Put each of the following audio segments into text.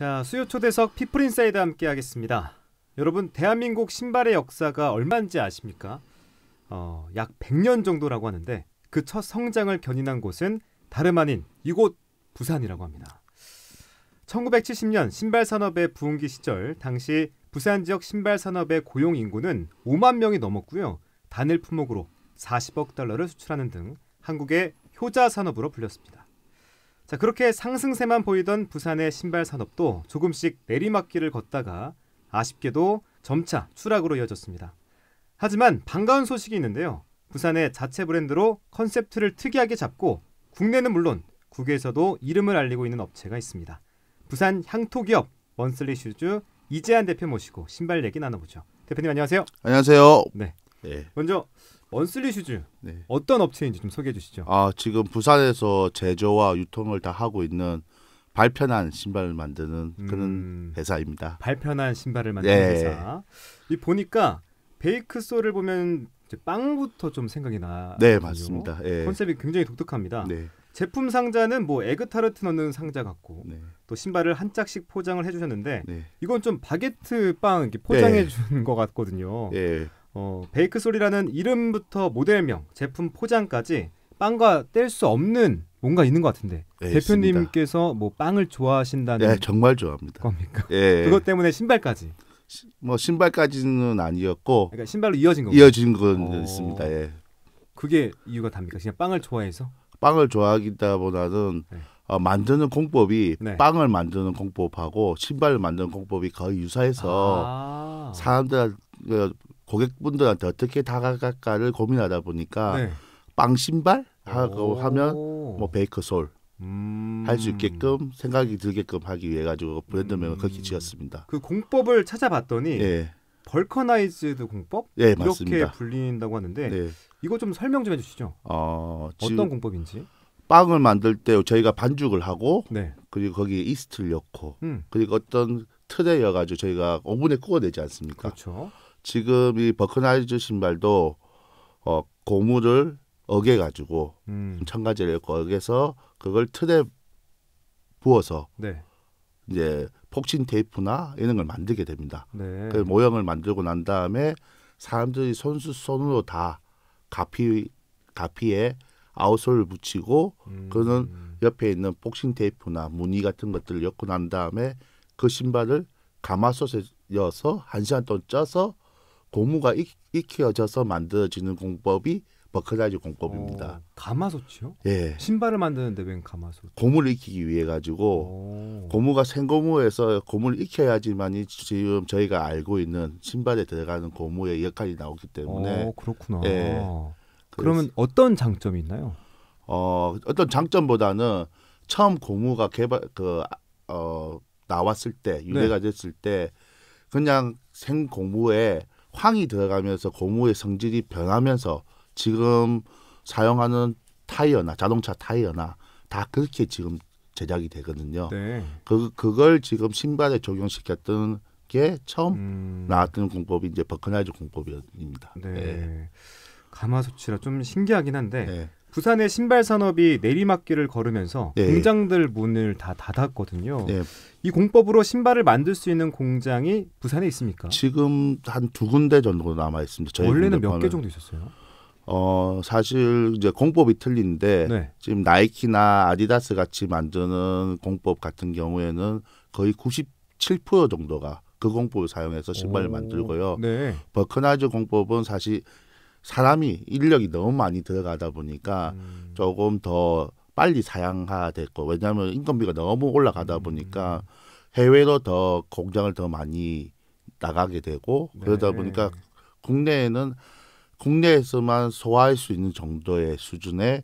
자, 수요 초대석 피프린사이드 함께 하겠습니다. 여러분, 대한민국 신발의 역사가 얼마인지 아십니까? 어, 약 100년 정도라고 하는데 그 첫 성장을 견인한 곳은 다름 아닌 이곳 부산이라고 합니다. 1970년 신발 산업의 부흥기 시절 당시 부산 지역 신발 산업의 고용 인구는 5만 명이 넘었고요. 단일 품목으로 40억 달러를 수출하는 등 한국의 효자 산업으로 불렸습니다. 자, 그렇게 상승세만 보이던 부산의 신발 산업도 조금씩 내리막길을 걷다가 아쉽게도 점차 추락으로 이어졌습니다. 하지만 반가운 소식이 있는데요. 부산의 자체 브랜드로 컨셉트를 특이하게 잡고 국내는 물론 국외에서도 이름을 알리고 있는 업체가 있습니다. 부산 향토기업 원슬리 슈즈 이재한 대표 모시고 신발 얘기 나눠보죠. 대표님 안녕하세요. 안녕하세요. 네. 네. 먼저 먼슬리 슈즈 네. 어떤 업체인지 좀 소개해 주시죠. 아 지금 부산에서 제조와 유통을 다 하고 있는 발편한 신발을 만드는 그런 음, 회사입니다. 발편한 신발을 만드는 네. 회사. 이 보니까 베이크솔을 보면 빵부터 좀 생각이 나. 네 맞습니다. 예. 컨셉이 굉장히 독특합니다. 네. 제품 상자는 뭐 에그 타르트 넣는 상자 같고 네. 또 신발을 한 짝씩 포장을 해주셨는데 네. 이건 좀 바게트 빵 포장해 네. 준것 같거든요. 예. 어, 베이크솔이라는 이름부터 모델명, 제품 포장까지 빵과 뗄 수 없는 뭔가 있는 것 같은데 예, 대표님께서 뭐 빵을 좋아하신다는 예, 정말 좋아합니다. 겁니까? 예. 그것 때문에 신발까지. 시, 뭐 신발까지는 아니었고 그러니까 신발로 이어진 거 이어진 건 어. 있습니다. 예. 그게 이유가 답니까? 그냥 빵을 좋아해서? 빵을 좋아하기보다는 네. 어, 만드는 공법이 네. 빵을 만드는 공법하고 신발을 만드는 공법이 거의 유사해서 아~ 사람들 그 고객분들한테 어떻게 다가갈까를 고민하다 보니까 네. 빵 신발 하고 하면 뭐 베이커 솔 음... 할수 있게끔 생각이 들게끔 하기 위해 가지고 브랜드명을 음... 그렇게 지었습니다. 그 공법을 찾아봤더니 네. 벌커나이즈드 공법 네, 이렇게 맞습니다. 불린다고 하는데 네. 이거 좀 설명 좀 해주시죠. 어, 떤 공법인지. 빵을 만들 때 저희가 반죽을 하고 네. 그리고 거기에 이스트를 넣고 음. 그리고 어떤 틀에 이가지고 저희가 오븐에 구워내지 않습니까? 그렇죠. 지금 이버크나이즈 신발도 어, 고무를 어게 가지고 음. 첨가제를 거기서 그걸 틀에 부어서 네. 이제 폭신 테이프나 이런 걸 만들게 됩니다. 네. 그 모형을 만들고 난 다음에 사람들이 손수 손으로 다 가피 가피에 아웃솔을 붙이고 음. 그는 옆에 있는 복싱 테이프나 무늬 같은 것들을 엮고 난 다음에 그 신발을 가마솥에 여서한 시간 동안 쪄서 고무가 익, 익혀져서 만들어지는 공법이 버클라이즈 공법입니다. 오, 어, 가마솥이요? 예. 신발을 만드는데 웬 가마솥? 고무를 익히기 위해 가지고 오. 고무가 생고무에서 고무를 익혀야지만이 지금 저희가 알고 있는 신발에 들어가는 고무의 역할이 나오기 때문에. 오, 어, 그렇구나. 예. 그러면 어떤 장점이 있나요? 어, 어떤 장점보다는 처음 고무가 개발 그 어, 나왔을 때 유래가 네. 됐을 때 그냥 생고무에 황이 들어가면서 고무의 성질이 변하면서 지금 사용하는 타이어나 자동차 타이어나 다 그렇게 지금 제작이 되거든요. 네. 그 그걸 지금 신발에 적용시켰던 게 처음 음. 나왔던 공법이 이제 버커나이즈 공법입니다. 네. 네. 가마솥이라 좀 신기하긴 한데 네. 부산의 신발 산업이 내리막길을 걸으면서 네. 공장들 문을 다 닫았거든요. 네. 이 공법으로 신발을 만들 수 있는 공장이 부산에 있습니까? 지금 한 두 군데 정도 남아 있습니다. 원래는 몇 개 정도 있었어요? 어 사실 이제 공법이 틀린데 네. 지금 나이키나 아디다스 같이 만드는 공법 같은 경우에는 거의 97% 정도가 그 공법을 사용해서 신발을 오. 만들고요. 네. 버크나즈 공법은 사실 사람이 인력이 너무 많이 들어가다 보니까 음. 조금 더 빨리 사양화됐고 왜냐하면 인건비가 너무 올라가다 음. 보니까 해외로 더 공장을 더 많이 나가게 되고 그러다 네. 보니까 국내에는 국내에서만 소화할 수 있는 정도의 수준의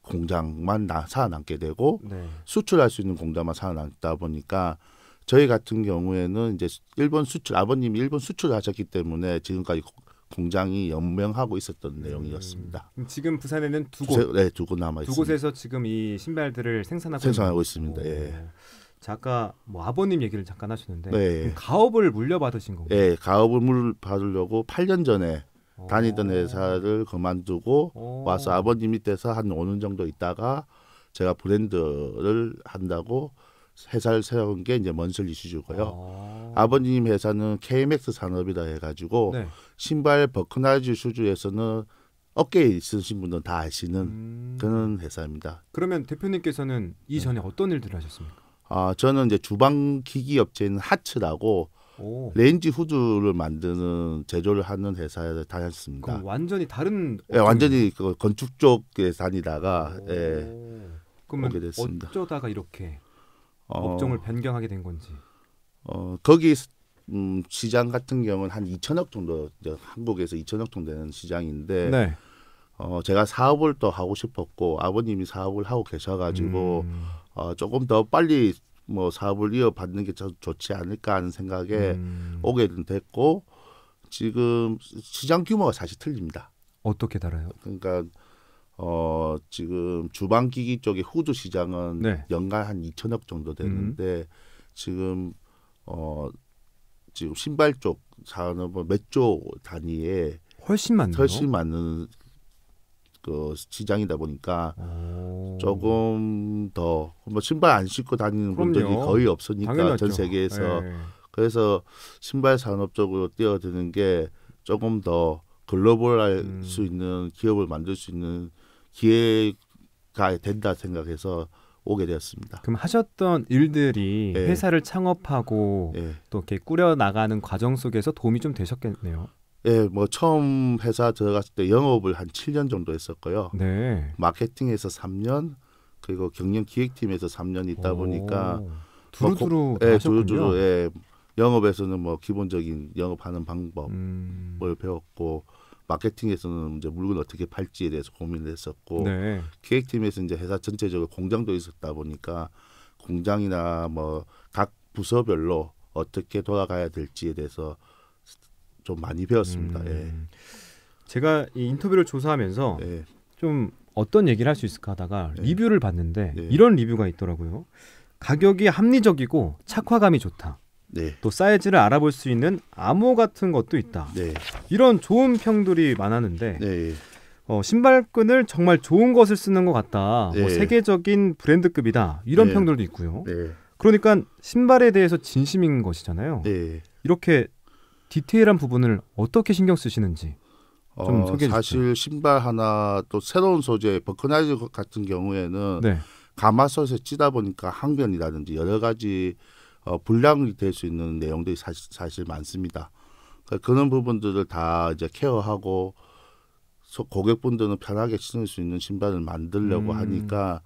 공장만 나, 살아남게 되고 네. 수출할 수 있는 공장만 살아남다 보니까 저희 같은 경우에는 이제 일본 수출 아버님이 일본 수출을 하셨기 때문에 지금까지 공장이 연명하고 있었던 음. 내용이었습니다. 지금 부산에는 두 곳, 네, 두 곳 남아 있습니다. 두 곳에서 지금 이 신발들을 생산하고 생산하고 있습니다. 오. 예. 뭐 아버님 얘기를 잠깐 하셨는데 네. 가업을 물려받으신 건가요? 네, 가업을 물받으려고 8년 전에 오. 다니던 회사를 그만두고 오. 와서 아버님 밑에서 한 5년 정도 있다가 제가 브랜드를 한다고 회사를 세운 게 이제 먼슬 이슈즈고요. 아. 버님 회사는 KMX 산업이다 해가지고 네. 신발 버크나이즈 슈즈에서는 어깨에 있으신 분들은 다 아시는 음. 그런 회사입니다. 그러면 대표님께서는 이전에 네. 어떤 일들을 하셨습니까? 아 저는 이제 주방 기기 업체인 하츠라고 오. 렌즈 후드를 만드는 제조를 하는 회사에 다녔습니다. 완전히 다른 예, 완전히 그 건축 쪽에 다니다가 예. 예, 그러면 어쩌다가 이렇게 어, 업종을 변경하게 된 건지. 어, 거기 음, 시장 같은 경우는 한 2천억 정도 한국에서 2천억 정도 되는 시장인데 네. 어, 제가 사업을 또 하고 싶었고 아버님이 사업을 하고 계셔가지고 음. 어, 조금 더 빨리 뭐 사업을 이어받는 게 좋지 않을까 하는 생각에 음. 오게 됐고 지금 시장 규모가 사실 틀립니다. 어떻게 달아요? 그러니까 어 지금 주방 기기 쪽의 호주 시장은 네. 연간 한 2천억 정도 되는데 음. 지금 어 지금 신발 쪽 산업은 몇 조 단위에 훨씬 많네요. 훨씬 많은 그 시장이다 보니까 오. 조금 더 뭐 신발 안 신고 다니는 그럼요. 분들이 거의 없으니까 당연하죠. 전 세계에서 에 예. 그래서 신발 산업 적으로 뛰어드는 게 조금 더 글로벌할 음. 수 있는 기업을 만들 수 있는 기회가 된다 생각해서 오게 되었습니다. 그럼 하셨던 일들이 네. 회사를 창업하고 네. 또 이렇게 꾸려 나가는 과정 속에서 도움이 좀 되셨겠네요. 예, 뭐 처음 회사 들어갔을 때 영업을 한 7년 정도 했었고요. 네. 마케팅에서 3년 그리고 경영 기획팀에서 3년 있다 보니까 뭐 두루두루 뭐, 예, 두루두루 예. 영업에서는 뭐 기본적인 영업하는 방법을 음. 배웠고 마케팅에서는 이제 물건 어떻게 팔지에 대해서 고민을 했었고 네. 기획팀에서 이제 회사 전체적으로 공장도 있었다 보니까 공장이나 뭐 각 부서별로 어떻게 돌아가야 될지에 대해서 좀 많이 배웠습니다. 음. 예. 제가 이 인터뷰를 조사하면서 예. 좀 어떤 얘기를 할 수 있을까 하다가 예. 리뷰를 봤는데 예. 이런 리뷰가 있더라고요. 가격이 합리적이고 착화감이 좋다. 네. 또 사이즈를 알아볼 수 있는 암호 같은 것도 있다. 네. 이런 좋은 평들이 많았는데 네. 어, 신발끈을 정말 좋은 것을 쓰는 것 같다. 뭐 네. 세계적인 브랜드급이다. 이런 네. 평들도 있고요. 네. 그러니까 신발에 대해서 진심인 것이잖아요. 이렇게 디테일한 부분을 어떻게 신경 쓰시는지 좀 어, 소개해 주세요. 사실 신발 하나 또 새로운 소재 버크나이즈 같은 경우에는 가마솥에 찌다 보니까 항변이라든지 여러 가지 어, 불량이 될 수 있는 내용들이 사실, 사실 많습니다. 그니까 그런 부분들을 다 이제 케어하고 고객분들은 편하게 신을 수 있는 신발을 만들려고 음. 하니까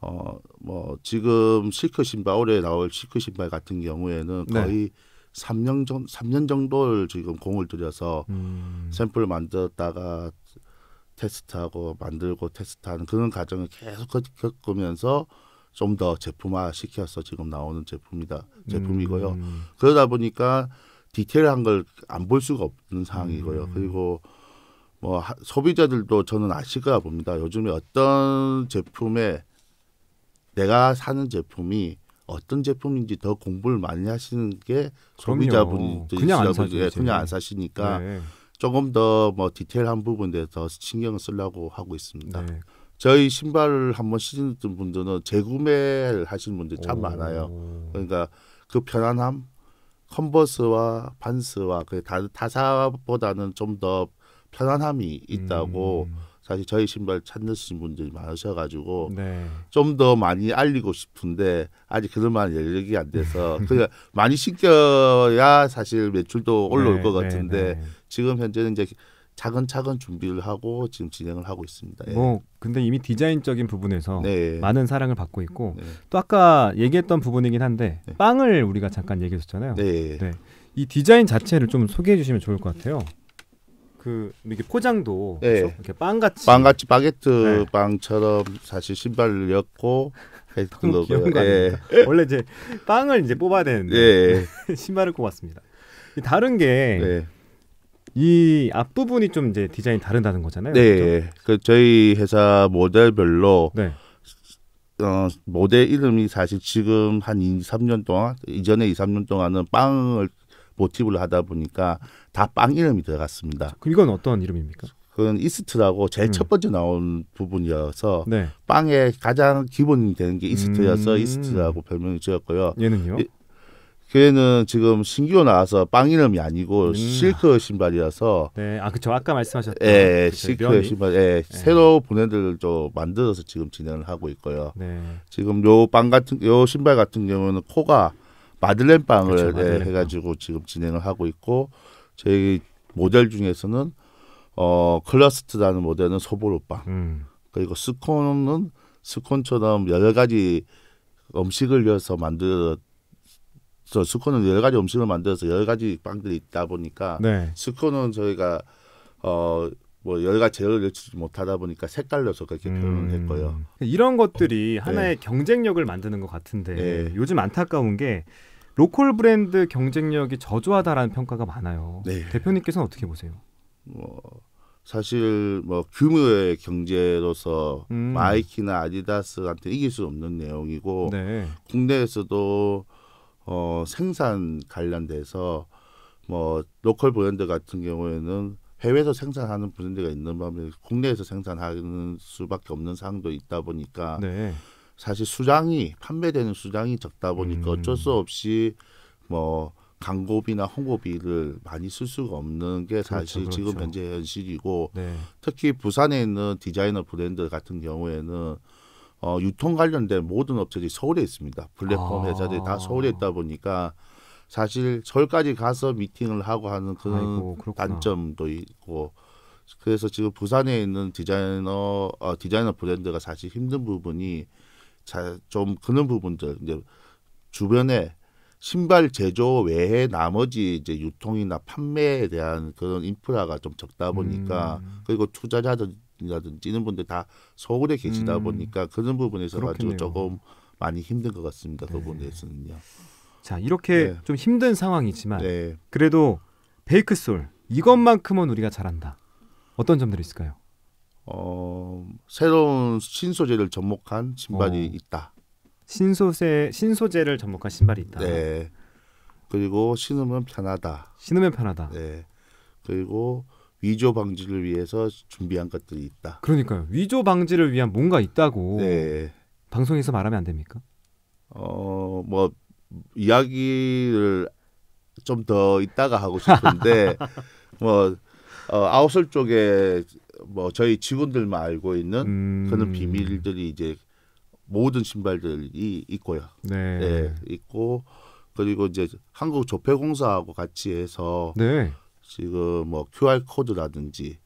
어 뭐 지금 실크 신발 올해 나올 실크 신발 같은 경우에는 네. 거의 네. 3년 정 3년 정도를 지금 공을 들여서 음. 샘플 을 만들었다가 테스트하고 만들고 테스트하는 그런 과정을 계속 겪으면서 좀더 제품화 시켜서 지금 나오는 제품이다 제품이고요. 음. 그러다 보니까 디테일한 걸 안 볼 수가 없는 상황이고요. 음. 그리고 뭐 하, 소비자들도 저는 아실까 봅니다. 요즘에 어떤 제품에 내가 사는 제품이 어떤 제품인지 더 공부를 많이 하시는 게 소비자분들이 그냥 안, 사죠, 예, 그냥 안 사시니까 네. 조금 더 뭐 디테일한 부분에 더 신경을 쓰려고 하고 있습니다. 네. 저희 신발을 한번 신즌던 분들은 재구매를 하시는 분들이 참 오. 많아요. 그러니까 그 편안함, 컨버스와 반스와 그 다, 사보다는좀 더 편안함이 있다고 음. 사실 저희 신발 찾으신 분들이 많으셔가지고 네. 좀더 많이 알리고 싶은데 아직 그럴 만한 연력이 안 돼서 그러니까 많이 신겨야 사실 매출도 올라올 네, 것 네, 같은데 네, 지금 현재는 이제 차근차근 준비를 하고 지금 진행을 하고 있습니다. 예. 뭐 근데 이미 디자인적인 부분에서 네. 많은 사랑을 받고 있고 네. 또 아까 얘기했던 부분이긴 한데 네. 빵을 우리가 잠깐 얘기했었잖아요. 네. 네. 이 디자인 자체를 좀 소개해 주시면 좋을 것 같아요. 그 이게 포장도 그 이렇게 빵같이 빵같이 바게트 네. 빵처럼 사실 신발을 엮고 했던 거고요. 예. 원래 이제 빵을 이제 뽑아야 되는데 예. 신발을 꼽았습니다. 다른 게이 앞부분이 좀 이제 디자인이 다른다는 거잖아요. 네. 그렇죠? 그 저희 회사 모델별로 네. 어, 모델 이름이 사실 지금 한 2, 3년 동안 이전에 2, 3년 동안은 빵을 모티브를 하다 보니까 다 빵 이름이 들어갔습니다. 그럼 이건 어떤 이름입니까? 그건 이스트라고 제일 음. 첫 번째 나온 부분이어서 네. 빵의 가장 기본이 되는 게 이스트여서 음. 이스트라고 별명을 지었고요. 얘는요? 걔는 지금 신규 나와서 빵 이름이 아니고 음. 실크 신발이라서 네, 아 그쵸 아까 말씀하셨던 예, 그 실크 신발 예, 예. 새로 브랜들를좀 만들어서 지금 진행을 하고 있고요. 네. 지금 요 빵 같은 요 신발 같은 경우는 코가 마들렌 빵을 그쵸, 예, 마들렌 예, 해가지고 지금 진행을 하고 있고 저희 모델 중에서는 어 클러스트라는 모델은 소보루 빵 음. 그리고 스콘은 스콘처럼 여러 가지 음식을 위해서 만들었 저 스콘은 여러 가지 음식을 만들어서 여러 가지 빵들이 있다 보니까 네. 스콘은 저희가 어. 뭐 여러 가지 재료를 넣지 못하다 보니까 색깔로서 그렇게 음. 표현을 했고요. 이런 것들이 네. 하나의 네. 경쟁력을 만드는 것 같은데 네. 요즘 안타까운 게 로컬 브랜드 경쟁력이 저조하다라는 평가가 많아요. 네. 대표님께서는 어떻게 보세요? 뭐 사실 뭐 규모의 경제로서 음. 마이키나 아디다스한테 이길 수 없는 내용이고 네. 국내에서도 어, 생산 관련돼서 뭐 로컬 브랜드 같은 경우에는 해외에서 생산하는 브랜드가 있는 반면에 국내에서 생산하는 수밖에 없는 상황도 있다 보니까 네. 사실 수량이 판매되는 수량이 적다 보니까 음. 어쩔 수 없이 뭐 광고비나 홍보비를 많이 쓸 수가 없는 게 그렇죠, 사실 그렇죠, 그렇죠. 지금 현재 현실이고 네. 특히 부산에 있는 디자이너 브랜드 같은 경우에는 어, 유통 관련된 모든 업체들이 서울에 있습니다. 플랫폼 아. 회사들이 다 서울에 있다 보니까 사실 서울까지 가서 미팅을 하고 하는 그런 아이고, 단점도 있고 그래서 지금 부산에 있는 디자이너 어, 디자이너 브랜드가 사실 힘든 부분이 자, 좀 그런 부분들 이제 주변에 신발 제조 외에 나머지 이제 유통이나 판매에 대한 그런 인프라가 좀 적다 보니까 음. 그리고 투자자들 분이라든지 이런 분들 다 서울에 계시다 음. 보니까 그런 부분에서 가지고 조금 많이 힘든 것 같습니다. 그 네. 그 부분에서는요. 자 이렇게 네. 좀 힘든 상황이지만 네. 그래도 베이크솔 이것만큼은 우리가 잘한다. 어떤 점들이 있을까요? 어, 새로운 신소재를 접목한 신발이 어. 있다. 신소재 신소재를 접목한 신발이 있다. 네. 그리고 신으면 편하다. 신으면 편하다. 네. 그리고 위조 방지를 위해서 준비한 것들이 있다. 그러니까요. 위조 방지를 위한 뭔가 있다고 네. 방송에서 말하면 안 됩니까? 어, 뭐 이야기를 좀더 이따가 하고 싶은데 뭐 어, 아웃솔 쪽에 뭐 저희 직원들만 알고 있는 음... 그런 비밀들이 이제 모든 신발들이 있고요. 네. 네 있고 그리고 이제 한국 조폐공사하고 같이 해서 네. 지금 뭐 QR 코드라든지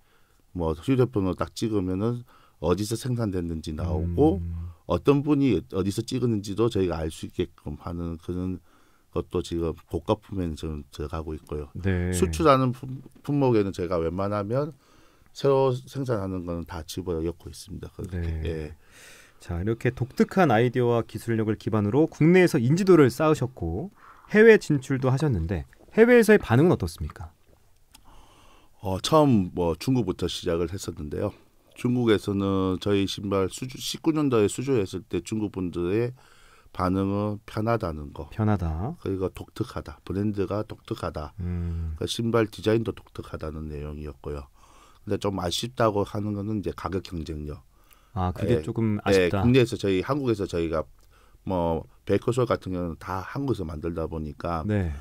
뭐 휴대폰으로 딱 찍으면은 어디서 생산됐는지 나오고 음. 어떤 분이 어디서 찍었는지도 저희가 알 수 있게끔 하는 그런 것도 지금 고가품에는 지금 들어가고 있고요. 네. 수출하는 품, 품목에는 제가 웬만하면 새로 생산하는 거는 다 집어넣고 있습니다. 그렇게. 네. 예. 자 이렇게 독특한 아이디어와 기술력을 기반으로 국내에서 인지도를 쌓으셨고 해외 진출도 하셨는데 해외에서의 반응은 어떻습니까? 어, 처음 뭐 중국부터 시작을 했었는데요. 중국에서는 저희 신발 수주 19년도에 수주했을 때 중국 분들의 반응은 편하다는 거. 편하다. 그러니 독특하다. 브랜드가 독특하다. 음. 그 신발 디자인도 독특하다는 내용이었고요. 근데 좀 아쉽다고 하는 거는 이제 가격 경쟁력. 아, 그게 에, 예. 조금 예, 아쉽다. 에, 국내에서 저희 한국에서 저희가 뭐 베이커솔 같은 경우는 다 한국에서 만들다 보니까 네.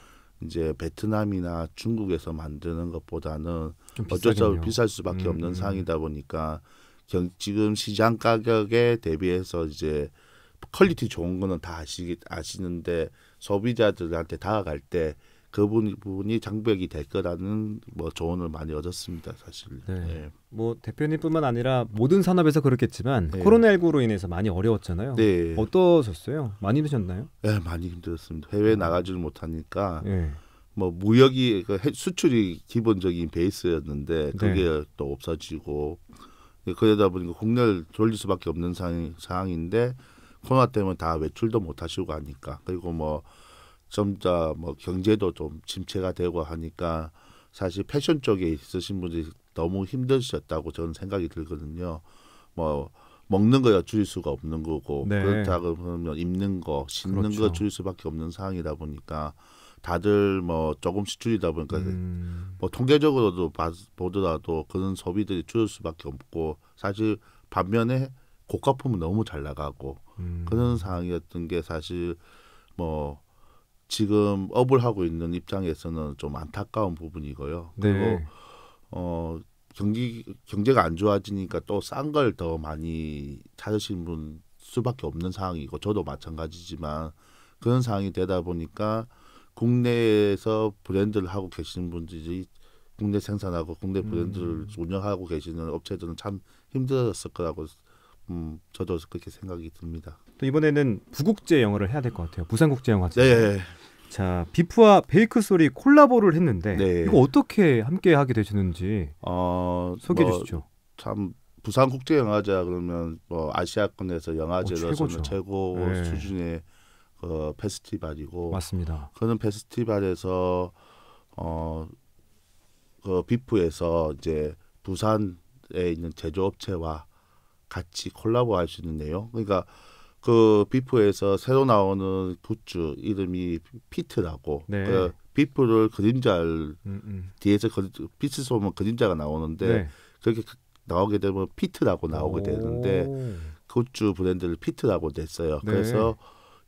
이제 베트남이나 중국에서 만드는 것보다는 어쩔 수 없이 비쌀 수밖에 없는 음. 상황이다 보니까 경, 지금 시장 가격에 대비해서 이제 퀄리티 좋은 거는 다 아시 아시는데 소비자들한테 다가갈 때 그분이 장벽이 될 거라는 뭐 조언을 많이 얻었습니다 사실. 네. 네. 뭐 대표님뿐만 아니라 모든 산업에서 그렇겠지만 네. 코로나19로 인해서 많이 어려웠잖아요. 네. 어떠셨어요? 많이 힘드셨나요? 네, 많이 힘들었습니다. 해외 음. 나가지를 못하니까 네. 뭐 무역이 그 수출이 기본적인 베이스였는데 네. 그게 또 없어지고 그러다 보니까 국내를 돌릴 수밖에 없는 상황인데 코로나 때문에 다 외출도 못하시고 하니까 그리고 뭐 점자뭐 경제도 좀 침체가 되고 하니까 사실 패션 쪽에 있으신 분들이 너무 힘드셨다고 저는 생각이 들거든요. 뭐 먹는 거야 줄일 수가 없는 거고 네. 그렇다 그러면 입는 거, 신는 그렇죠. 거 줄일 수밖에 없는 상황이다 보니까 다들 뭐 조금씩 줄이다 보니까 음. 뭐 통계적으로도 보더라도 그런 소비들이 줄일 수밖에 없고 사실 반면에 고가품은 너무 잘 나가고 음. 그런 상황이었던 게 사실 뭐 지금 업을 하고 있는 입장에서는 좀 안타까운 부분이고요. 네. 그리고 어 경기 경제가 안 좋아지니까 또 싼 걸 더 많이 찾으시는 분 수밖에 없는 상황이고 저도 마찬가지지만 그런 상황이 되다 보니까 국내에서 브랜드를 하고 계시는 분들이 국내 생산하고 국내 음. 브랜드를 음. 운영하고 계시는 업체들은 참 힘들었을 거라고 음, 저도 그렇게 생각이 듭니다. 또 이번에는 부국제 영어를 해야 될 것 같아요. 부산국제영어제 네. 예, 자 비프와 베이크 소리 콜라보를 했는데 네. 이거 어떻게 함께 하게 되셨는지 어, 소개해 뭐, 주시죠. 참 부산 국제 영화제 그러면 뭐 아시아권에서 영화제로서 어, 최고 네. 수준의 그 페스티벌이고 맞습니다. 그런 페스티벌에서 어그 비프에서 이제 부산에 있는 제조업체와 같이 콜라보할 수 있는 내용. 그러니까 그 비프에서 새로 나오는 굿즈 이름이 피트라고 네. 그 비프를 그림자 음, 음. 뒤에서 그, 빛을 쏘면 그림자가 나오는데 네. 그렇게 그, 나오게 되면 피트라고 나오게 오. 되는데 굿즈 브랜드를 피트라고 냈어요. 네. 그래서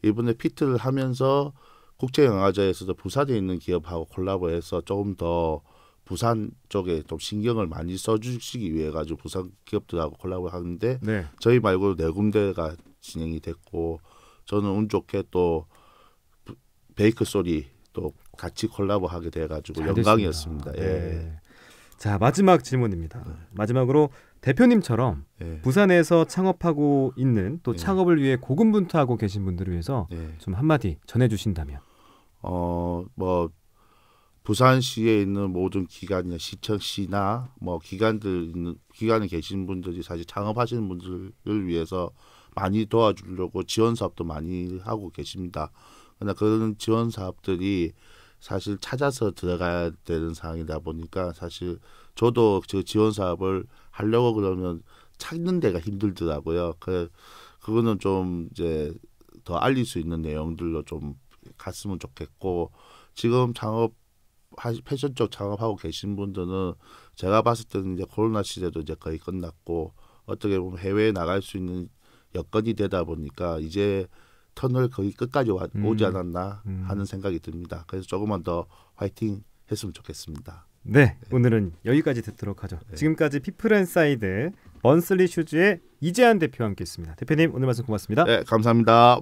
이번에 피트를 하면서 국제영화제에서도 부산에 있는 기업하고 콜라보해서 조금 더 부산 쪽에 좀 신경을 많이 써주시기 위해 가지고 부산 기업들하고 콜라보 하는데 네. 저희 말고 네 군데가 진행이 됐고 저는 운 좋게 또 베이크 소리 또 같이 콜라보하게 돼가지고 영광이었습니다. 예. 네. 자 마지막 질문입니다. 네. 마지막으로 대표님처럼 네. 부산에서 창업하고 있는 또 예. 창업을 위해 고군분투하고 계신 분들을 위해서 예. 좀 한마디 전해주신다면. 어뭐 부산시에 있는 모든 기관이나 시청시나 뭐 기관들 기관에 계신 분들이 사실 창업하시는 분들을 위해서 많이 도와주려고 지원 사업도 많이 하고 계십니다. 그러나 그런 지원 사업들이 사실 찾아서 들어가야 되는 상황이다 보니까 사실 저도 저 그 지원 사업을 하려고 그러면 찾는 데가 힘들더라고요. 그 그거는 좀 이제 더 알릴 수 있는 내용들로 좀 갔으면 좋겠고 지금 창업 패션 쪽 창업하고 계신 분들은 제가 봤을 때는 이제 코로나 시대도 이제 거의 끝났고 어떻게 보면 해외에 나갈 수 있는 여건이 되다 보니까 이제 터널 거의 끝까지 와, 음. 오지 않았나 음. 하는 생각이 듭니다. 그래서 조금만 더 화이팅 했으면 좋겠습니다. 네, 네. 오늘은 여기까지 듣도록 하죠. 네. 지금까지 피프랜사이드 먼슬리 슈즈의 이재한 대표와 함께했습니다. 대표님 오늘 말씀 고맙습니다. 네, 감사합니다.